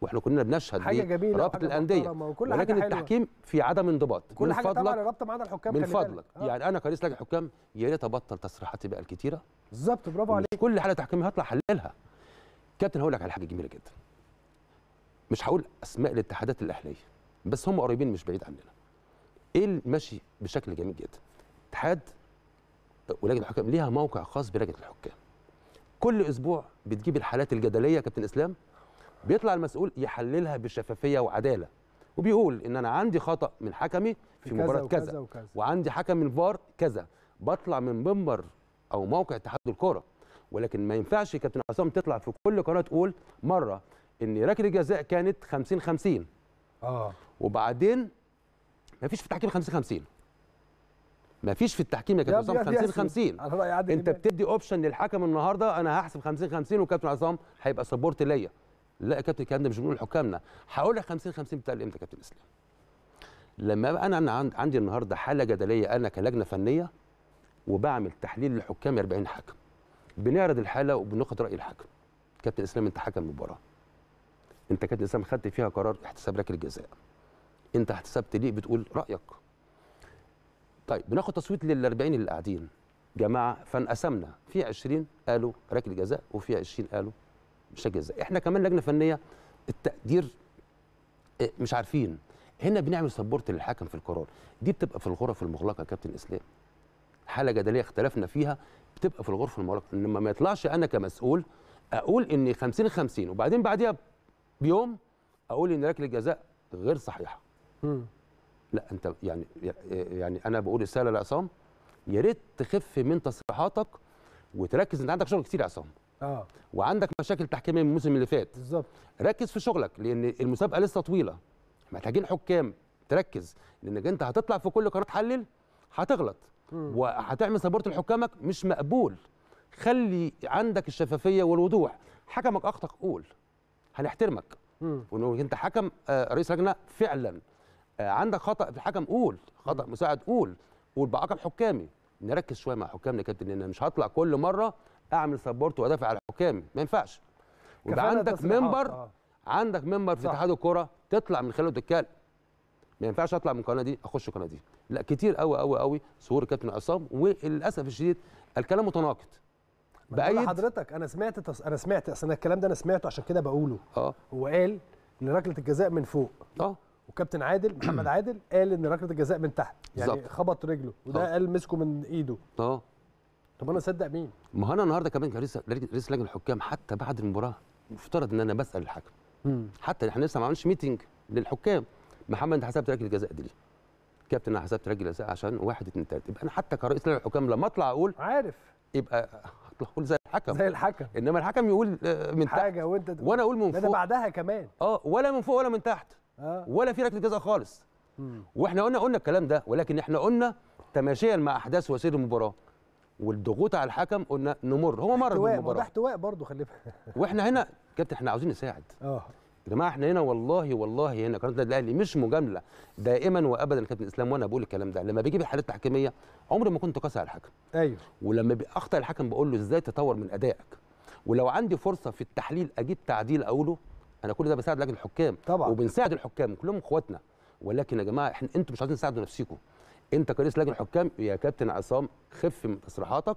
واحنا كنا بنشهد حاجه جميله رابطه الانديه ولكن التحكيم في عدم انضباط كل حاجه فضلك طبعا رابطه معانا الحكام من فضلك آه. يعني انا كرئيس لجنه حكام يا ريت ابطل تصريحاتي بقى الكتيره بالظبط برافو عليك كل حاله تحكيميه هطلع حللها كابتن هقول لك على حاجه جميله جدا مش هقول اسماء الاتحادات الاهليه بس هم قريبين مش بعيد عننا ايه ماشي بشكل جميل جدا اتحاد ولجنه الحكام ليها موقع خاص بلجنه الحكام كل اسبوع بتجيب الحالات الجدليه كابتن اسلام بيطلع المسؤول يحللها بشفافيه وعداله وبيقول ان انا عندي خطا من حكمي في مباراه كذا, وعندي حكم من فار كذا بطلع من منبر او موقع اتحاد الكوره ولكن ما ينفعش كابتن عصام تطلع في كل قناه تقول مره ان ركله جزاء كانت 50 50 اه وبعدين ما فيش في التحكيم 50 50 ما فيش في التحكيم يا كابتن عصام 50 50 انت بتدي اوبشن للحكم النهارده انا هحسب 50 50 وكابتن عصام هيبقى سبورت ليا لا يا كابتن الكلام ده مش بنقول لحكامنا هقول لك 50 50 بتاع امتى يا كابتن اسلام لما انا انا عندي النهارده حاله جدليه انا كلجنه فنيه وبعمل تحليل لحكام 40 حكم بنعرض الحاله وبناخد راي الحكم كابتن اسلام انت حكم المباراه انت كابتن اسلام خدت فيها قرار احتساب لك الجزاء انت احتسبت ليه بتقول رايك طيب بناخد تصويت لل 40 اللي قاعدين جماعه فانقسمنا في 20 قالوا ركله جزاء وفي 20 قالوا بشكل ازاي احنا كمان لجنه فنيه التقدير آه، مش عارفين هنا بنعمل سبورت للحكم في القرار دي بتبقى في الغرف المغلقه يا كابتن اسلام حاله جدليه اختلفنا فيها بتبقى في الغرف المغلقه انما ما يطلعش انا كمسؤول اقول ان 50 50 وبعدين بعديها بيوم اقول ان ركله الجزاء غير صحيحه لا انت يعني يعني انا بقول رساله لعصام يا ريت تخف من تصريحاتك وتركز انت عندك شغل كتير يا عصام اه وعندك مشاكل تحكيميه من الموسم اللي فات بالظبط ركز في شغلك لان المسابقه لسه طويله محتاجين حكام تركز لانك انت هتطلع في كل قرار تحلل هتغلط وهتعمل سبورت لحكامك مش مقبول خلي عندك الشفافيه والوضوح حكمك اخطا قول هنحترمك وانه انت حكم آه، رئيس لجنه فعلا آه، عندك خطا في الحكم قول خطا مساعد قول قول بعقب حكامي نركز شويه مع حكامنا كابتن انا مش هطلع كل مره اعمل سبورت وادافع على الحكام ما ينفعش ويبقى عندك منبر آه. عندك منبر في اتحاد الكوره تطلع من خلاله تتكلم ما ينفعش اطلع من القناه دي اخش القناه دي لا كتير قوي قوي قوي ظهور الكابتن عصام وللاسف الشديد الكلام متناقض بأيد حضرتك انا سمعت تص... انا سمعت اصل الكلام ده انا سمعته عشان كده بقوله اه هو قال ان ركله الجزاء من فوق اه وكابتن عادل محمد عادل قال ان ركله الجزاء من تحت يعني بالزبط. خبط رجله وده أوه. قال مسكه من ايده اه طب انا اصدق مين؟ ما هو انا النهارده كمان رئيس لجنه الحكام حتى بعد المباراه مفترض ان انا بسال الحكم مم. حتى احنا لسه ما عملناش ميتنج للحكام محمد انت حسبت ركله جزاء دي ليه؟ كابتن انا حسبت ركله جزاء عشان واحد اثنين ثلاثه يبقى انا حتى كرئيس لجنه الحكام لما اطلع اقول عارف يبقى هطلع اقول زي الحكم زي الحكم انما الحكم يقول آه، من تحت حاجه وانت وانا اقول من فوق ده بعدها كمان اه ولا من فوق ولا من تحت آه. ولا في ركله جزاء خالص مم. واحنا قلنا قلنا الكلام ده ولكن احنا قلنا تماشيا مع احداث وسير المباراه والضغوط على الحكم قلنا نمر هو مر بالمباراه ده احتواء برضه خلي بالك واحنا هنا كابتن احنا عاوزين نساعد اه يا جماعه احنا هنا والله والله هنا قناه النادي الاهلي مش مجامله دائما وابدا كابتن اسلام وانا بقول الكلام ده لما بيجي حالات تحكيميه عمري ما كنت قاسي على الحكم ايوه ولما اخطا الحكم بقول له ازاي تطور من ادائك ولو عندي فرصه في التحليل اجيب تعديل اقوله انا كل ده بساعد لجنه الحكام طبعا وبنساعد الحكام كلهم اخواتنا ولكن يا جماعه احنا انتوا مش عايزين تساعدوا نفسيكم انت كرئيس لجنه الحكام يا كابتن عصام خف من تصريحاتك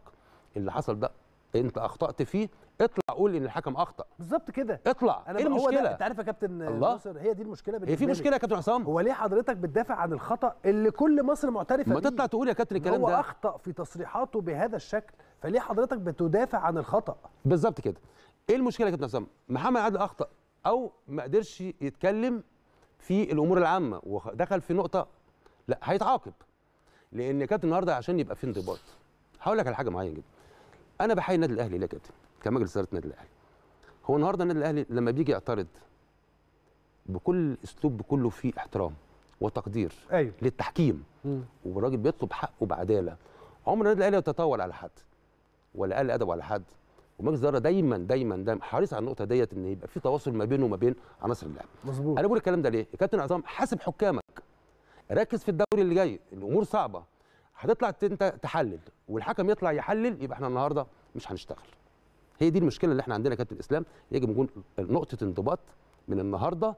اللي حصل ده انت اخطات فيه اطلع قول ان الحكم اخطا بالظبط كده اطلع ايه المشكله انت عارف يا كابتن الله. مصر هي دي المشكله بالنسبه هي في مشكله يا كابتن عصام هو ليه حضرتك بتدافع عن الخطا اللي كل مصر معترفه بيه ما تطلع تقول يا كابتن الكلام هو ده هو اخطا في تصريحاته بهذا الشكل فليه حضرتك بتدافع عن الخطا بالظبط كده ايه المشكله يا كابتن عصام محمد عادل اخطا او ما قدرش يتكلم في الامور العامه ودخل في نقطه لا هيتعاقب لان كابتن النهارده عشان يبقى في انضباط هقول لك على حاجه معينه جدا انا بحيي النادي الاهلي ليه يا كابتن كمجلس اداره النادي الاهلي هو النهارده النادي الاهلي لما بيجي يعترض بكل اسلوب بكله فيه احترام وتقدير أيوه. للتحكيم والراجل بيطلب حقه بعداله عمر النادي الاهلي يتطاول على حد ولا قال ادب على حد ومجلس الاداره دايما دايما دايما حريص على النقطه ديت ان يبقى في تواصل ما بينه وما بين عناصر اللعب مظبوط انا بقول الكلام ده ليه؟ كابتن عظام حاسب حكامك ركز في الدوري اللي جاي الامور صعبه هتطلع انت تحلل والحكم يطلع يحلل يبقى احنا النهارده مش هنشتغل هي دي المشكله اللي احنا عندنا كابتن اسلام يجب نكون نقطه انضباط من النهارده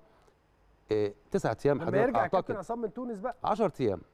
آه، تسعة ايام حضرتك يرجع كابتن عصام من تونس بقى 10 ايام